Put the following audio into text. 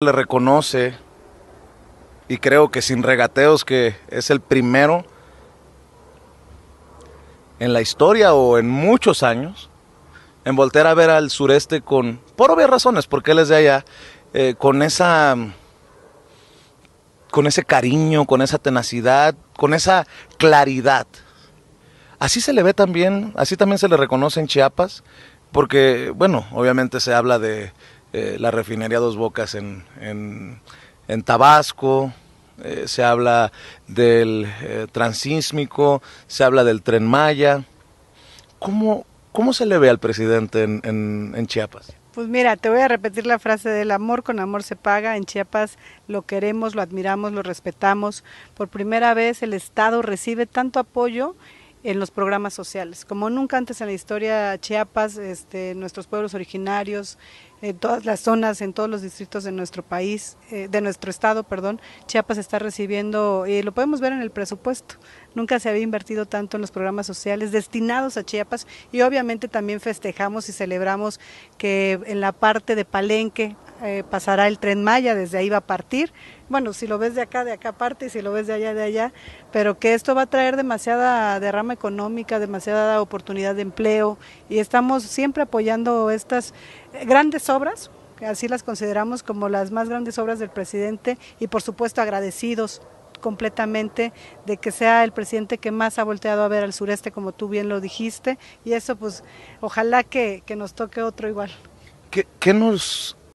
le reconoce y creo que sin regateos que es el primero en la historia o en muchos años en voltear a ver al sureste con, por obvias razones, porque él es de allá, eh, con esa con ese cariño, con esa tenacidad, con esa claridad. Así se le ve también, así también se le reconoce en Chiapas, porque, bueno, obviamente se habla de, eh, la refinería Dos Bocas en, en, en Tabasco, eh, se habla del eh, transísmico, se habla del tren Maya. ¿Cómo, cómo se le ve al presidente en, en, en Chiapas? Pues mira, te voy a repetir la frase del amor, con amor se paga. En Chiapas lo queremos, lo admiramos, lo respetamos. Por primera vez el Estado recibe tanto apoyo en los programas sociales. Como nunca antes en la historia, Chiapas, este, nuestros pueblos originarios, en todas las zonas, en todos los distritos de nuestro país, eh, de nuestro estado, perdón, Chiapas está recibiendo, y lo podemos ver en el presupuesto, nunca se había invertido tanto en los programas sociales destinados a Chiapas y obviamente también festejamos y celebramos que en la parte de Palenque eh, pasará el tren Maya, desde ahí va a partir. Bueno, si lo ves de acá, de acá parte, y si lo ves de allá, de allá, pero que esto va a traer demasiada derrama económica, demasiada oportunidad de empleo y estamos siempre apoyando estas grandes obras, así las consideramos como las más grandes obras del presidente y por supuesto agradecidos completamente de que sea el presidente que más ha volteado a ver al sureste, como tú bien lo dijiste, y eso pues ojalá que, nos toque otro igual. qué nos